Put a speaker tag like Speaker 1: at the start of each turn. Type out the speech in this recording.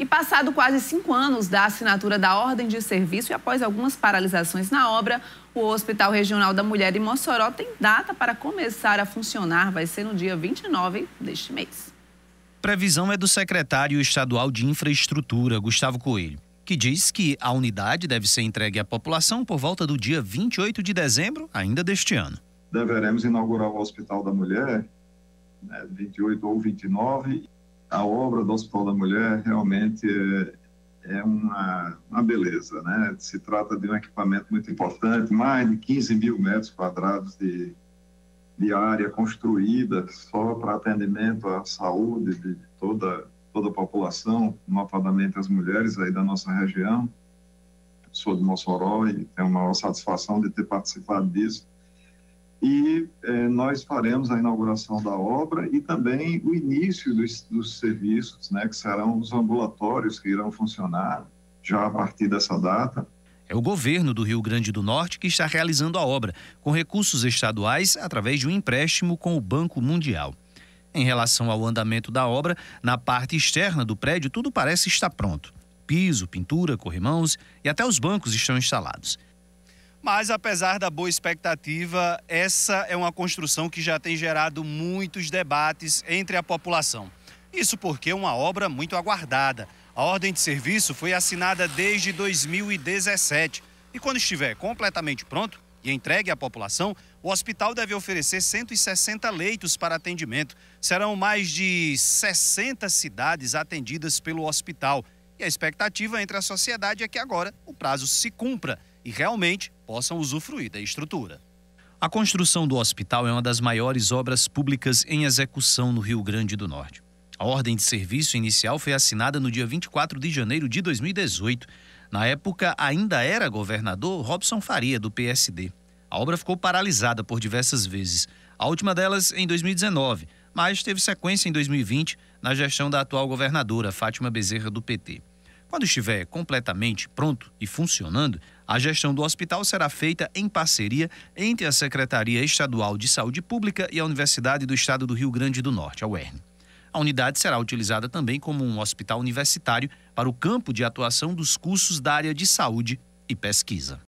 Speaker 1: E passado quase cinco anos da assinatura da ordem de serviço e após algumas paralisações na obra, o Hospital Regional da Mulher em Mossoró tem data para começar a funcionar. Vai ser no dia 29 deste mês. Previsão é do secretário estadual de Infraestrutura, Gustavo Coelho, que diz que a unidade deve ser entregue à população por volta do dia 28 de dezembro, ainda deste ano.
Speaker 2: Deveremos inaugurar o Hospital da Mulher, né, 28 ou 29, a obra do Hospital da Mulher realmente é, é uma, uma beleza, né? Se trata de um equipamento muito importante, mais de 15 mil metros quadrados de, de área construída só para atendimento à saúde de toda, toda a população, notadamente as mulheres aí da nossa região. Sou de Mossoró e tenho a maior satisfação de ter participado disso e é, nós faremos a inauguração da obra e também o início dos, dos, serviços, né, que serão os ambulatórios que irão funcionar já a partir dessa data.
Speaker 1: É o governo do Rio Grande do Norte que está realizando a obra, com recursos estaduais através de um empréstimo com o Banco Mundial. Em relação ao andamento da obra, na parte externa do prédio tudo parece estar pronto. Piso, pintura, corrimãos e até os bancos estão instalados. Mas, apesar da boa expectativa, essa é uma construção que já tem gerado muitos debates entre a população. Isso porque é uma obra muito aguardada. A ordem de serviço foi assinada desde 2017. E quando estiver completamente pronto e entregue à população, o hospital deve oferecer 160 leitos para atendimento. Serão mais de 60 cidades atendidas pelo hospital. E a expectativa entre a sociedade é que agora o prazo se cumpra e realmente possam usufruir da estrutura. A construção do hospital é uma das maiores obras públicas em execução no Rio Grande do Norte. A ordem de serviço inicial foi assinada no dia 24 de janeiro de 2018. Na época, ainda era governador Robson Faria, do PSD. A obra ficou paralisada por diversas vezes, a última delas em 2019, mas teve sequência em 2020 na gestão da atual governadora, Fátima Bezerra, do PT. Quando estiver completamente pronto e funcionando, a gestão do hospital será feita em parceria entre a Secretaria Estadual de Saúde Pública e a Universidade do Estado do Rio Grande do Norte, a UERN. A unidade será utilizada também como um hospital universitário para o campo de atuação dos cursos da área de saúde e pesquisa.